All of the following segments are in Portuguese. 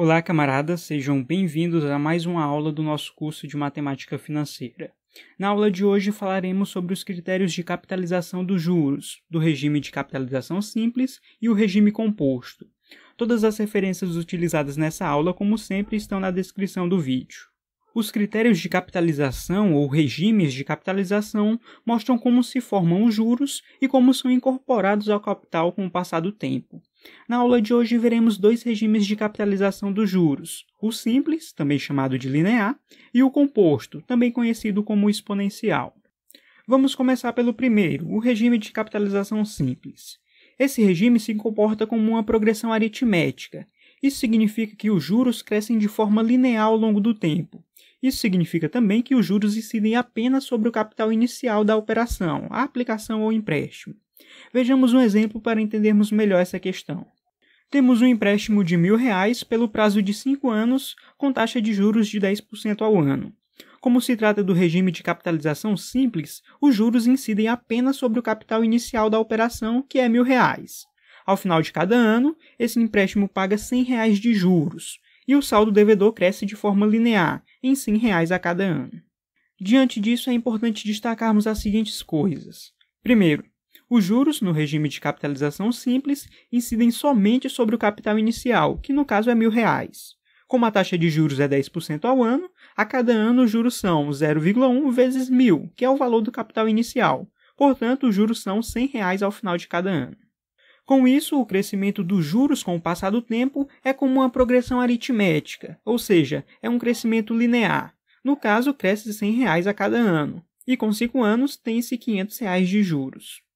Olá, camaradas, sejam bem-vindos a mais uma aula do nosso curso de Matemática Financeira. Na aula de hoje falaremos sobre os critérios de capitalização dos juros, do regime de capitalização simples e o regime composto. Todas as referências utilizadas nessa aula, como sempre, estão na descrição do vídeo. Os critérios de capitalização ou regimes de capitalização mostram como se formam os juros e como são incorporados ao capital com o passar do tempo. Na aula de hoje veremos dois regimes de capitalização dos juros: o simples, também chamado de linear, e o composto, também conhecido como exponencial. Vamos começar pelo primeiro, o regime de capitalização simples. Esse regime se comporta como uma progressão aritmética. Isso significa que os juros crescem de forma linear ao longo do tempo. Isso significa também que os juros incidem apenas sobre o capital inicial da operação, a aplicação ou empréstimo. Vejamos um exemplo para entendermos melhor essa questão. Temos um empréstimo de mil reais pelo prazo de 5 anos com taxa de juros de 10% ao ano. Como se trata do regime de capitalização simples, os juros incidem apenas sobre o capital inicial da operação, que é mil reais. Ao final de cada ano, esse empréstimo paga R$ 100 reais de juros, e o saldo devedor cresce de forma linear, em R$ 100 reais a cada ano. Diante disso, é importante destacarmos as seguintes coisas. Primeiro, os juros, no regime de capitalização simples, incidem somente sobre o capital inicial, que no caso é mil reais. Como a taxa de juros é 10% ao ano, a cada ano os juros são 0,1 vezes mil, que é o valor do capital inicial. Portanto, os juros são R$ 100 reais ao final de cada ano. Com isso, o crescimento dos juros com o passar do tempo é como uma progressão aritmética, ou seja, é um crescimento linear. No caso, cresce R$ 100 reais a cada ano, e com 5 anos tem-se R$ 500 reais de juros.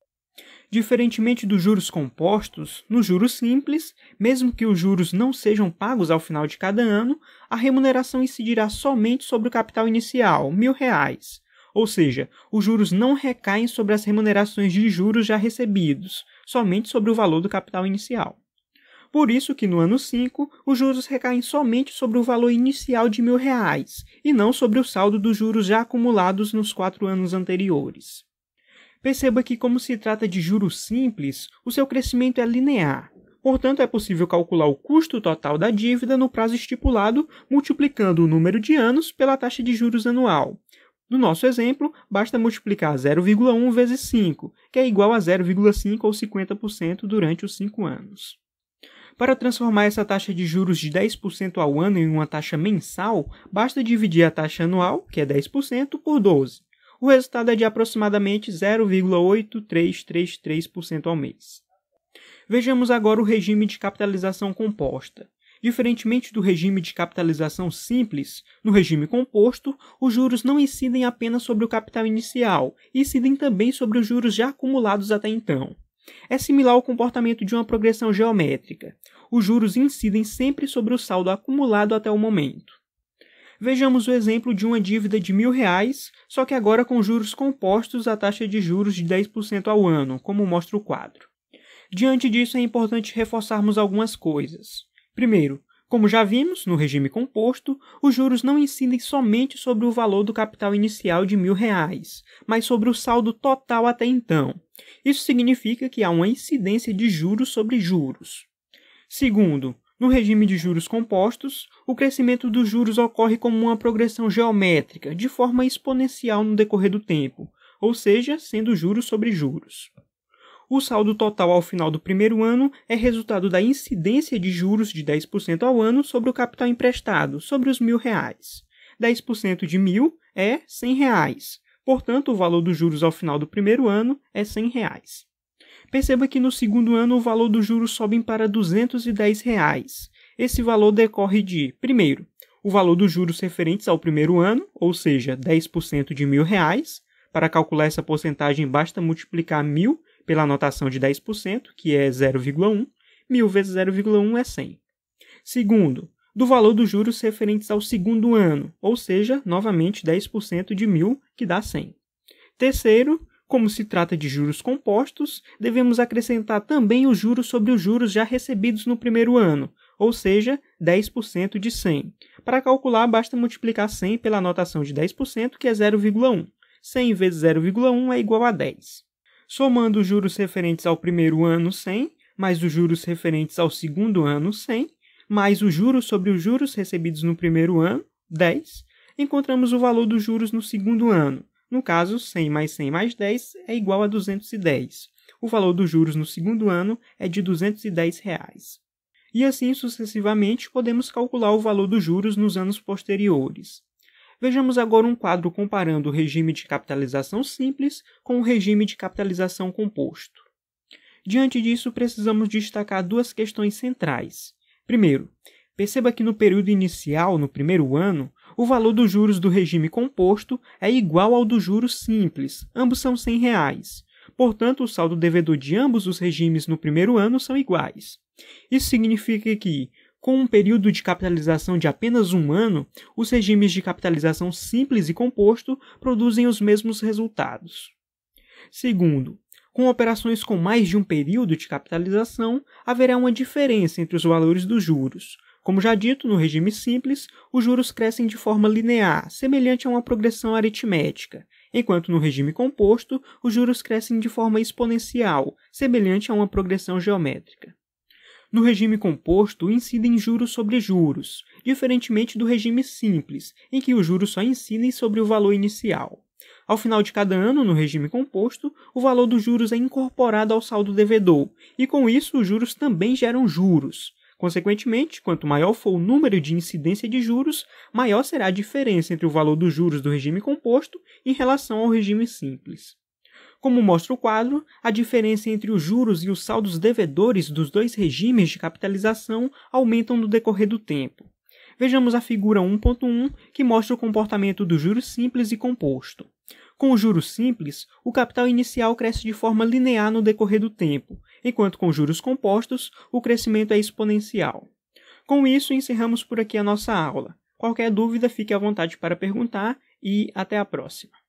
Diferentemente dos juros compostos, nos juros simples, mesmo que os juros não sejam pagos ao final de cada ano, a remuneração incidirá somente sobre o capital inicial, mil reais. Ou seja, os juros não recaem sobre as remunerações de juros já recebidos, somente sobre o valor do capital inicial. Por isso que no ano 5, os juros recaem somente sobre o valor inicial de mil reais e não sobre o saldo dos juros já acumulados nos quatro anos anteriores. Perceba que, como se trata de juros simples, o seu crescimento é linear. Portanto, é possível calcular o custo total da dívida no prazo estipulado, multiplicando o número de anos pela taxa de juros anual. No nosso exemplo, basta multiplicar 0,1 vezes 5, que é igual a 0,5 ou 50% durante os 5 anos. Para transformar essa taxa de juros de 10% ao ano em uma taxa mensal, basta dividir a taxa anual, que é 10%, por 12, o resultado é de aproximadamente 0,8333% ao mês. Vejamos agora o regime de capitalização composta. Diferentemente do regime de capitalização simples, no regime composto, os juros não incidem apenas sobre o capital inicial, incidem também sobre os juros já acumulados até então. É similar ao comportamento de uma progressão geométrica. Os juros incidem sempre sobre o saldo acumulado até o momento. Vejamos o exemplo de uma dívida de mil reais, só que agora com juros compostos a taxa de juros de 10% ao ano, como mostra o quadro. Diante disso, é importante reforçarmos algumas coisas. Primeiro, como já vimos, no regime composto, os juros não incidem somente sobre o valor do capital inicial de mil reais, mas sobre o saldo total até então. Isso significa que há uma incidência de juros sobre juros. Segundo, no regime de juros compostos, o crescimento dos juros ocorre como uma progressão geométrica, de forma exponencial no decorrer do tempo, ou seja, sendo juros sobre juros. O saldo total ao final do primeiro ano é resultado da incidência de juros de 10% ao ano sobre o capital emprestado, sobre os mil reais. 10% de mil é 100 reais. Portanto, o valor dos juros ao final do primeiro ano é 100 reais. Perceba que no segundo ano o valor dos juros sobe para 210 reais. Esse valor decorre de, primeiro, o valor dos juros referentes ao primeiro ano, ou seja, 10% de mil reais. Para calcular essa porcentagem, basta multiplicar mil pela anotação de 10%, que é 0,1. Mil vezes 0,1 é 100. Segundo, do valor dos juros referentes ao segundo ano, ou seja, novamente 10% de mil, que dá 100. Terceiro, como se trata de juros compostos, devemos acrescentar também os juros sobre os juros já recebidos no primeiro ano, ou seja, 10% de 100. Para calcular, basta multiplicar 100 pela anotação de 10%, que é 0,1. 100 vezes 0,1 é igual a 10. Somando os juros referentes ao primeiro ano 100, mais os juros referentes ao segundo ano 100, mais os juros sobre os juros recebidos no primeiro ano, 10, encontramos o valor dos juros no segundo ano. No caso, 100 mais 100 mais 10 é igual a 210. O valor dos juros no segundo ano é de R$ 210. Reais e assim sucessivamente podemos calcular o valor dos juros nos anos posteriores. Vejamos agora um quadro comparando o regime de capitalização simples com o regime de capitalização composto. Diante disso, precisamos destacar duas questões centrais. Primeiro, perceba que no período inicial, no primeiro ano, o valor dos juros do regime composto é igual ao dos juros simples, ambos são R$ 100. Reais. Portanto, o saldo devedor de ambos os regimes no primeiro ano são iguais. Isso significa que, com um período de capitalização de apenas um ano, os regimes de capitalização simples e composto produzem os mesmos resultados. Segundo, com operações com mais de um período de capitalização, haverá uma diferença entre os valores dos juros. Como já dito, no regime simples, os juros crescem de forma linear, semelhante a uma progressão aritmética, enquanto no regime composto os juros crescem de forma exponencial, semelhante a uma progressão geométrica. No regime composto, incidem juros sobre juros, diferentemente do regime simples, em que os juros só incidem sobre o valor inicial. Ao final de cada ano, no regime composto, o valor dos juros é incorporado ao saldo devedor, e com isso os juros também geram juros, Consequentemente, quanto maior for o número de incidência de juros, maior será a diferença entre o valor dos juros do regime composto em relação ao regime simples. Como mostra o quadro, a diferença entre os juros e os saldos devedores dos dois regimes de capitalização aumentam no decorrer do tempo. Vejamos a figura 1.1, que mostra o comportamento dos juros simples e composto. Com o juros simples, o capital inicial cresce de forma linear no decorrer do tempo, enquanto com juros compostos, o crescimento é exponencial. Com isso, encerramos por aqui a nossa aula. Qualquer dúvida, fique à vontade para perguntar e até a próxima.